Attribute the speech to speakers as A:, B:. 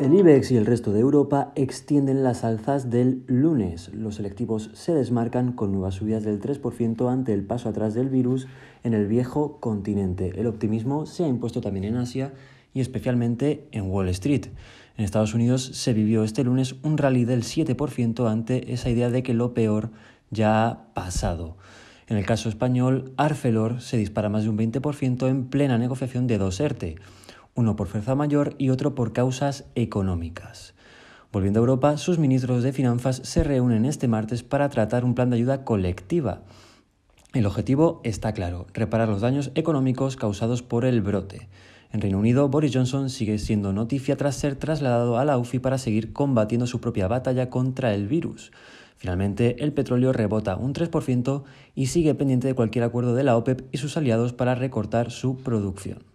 A: El IBEX y el resto de Europa extienden las alzas del lunes. Los selectivos se desmarcan con nuevas subidas del 3% ante el paso atrás del virus en el viejo continente. El optimismo se ha impuesto también en Asia y especialmente en Wall Street. En Estados Unidos se vivió este lunes un rally del 7% ante esa idea de que lo peor ya ha pasado. En el caso español, Arcelor se dispara más de un 20% en plena negociación de dos ERTE uno por fuerza mayor y otro por causas económicas. Volviendo a Europa, sus ministros de Finanzas se reúnen este martes para tratar un plan de ayuda colectiva. El objetivo está claro, reparar los daños económicos causados por el brote. En Reino Unido, Boris Johnson sigue siendo noticia tras ser trasladado a la UFI para seguir combatiendo su propia batalla contra el virus. Finalmente, el petróleo rebota un 3% y sigue pendiente de cualquier acuerdo de la OPEP e y sus aliados para recortar su producción.